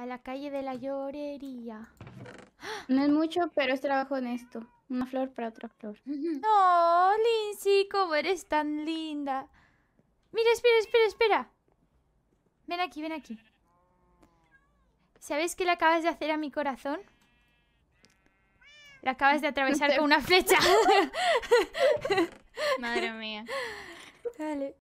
A la calle de la llorería. No es mucho, pero es trabajo honesto. Una flor para otra flor. No, Lindsay, cómo eres tan linda. Mira, espera, espera, espera. Ven aquí, ven aquí. ¿Sabes qué le acabas de hacer a mi corazón? La acabas de atravesar con una flecha. Madre mía. Dale.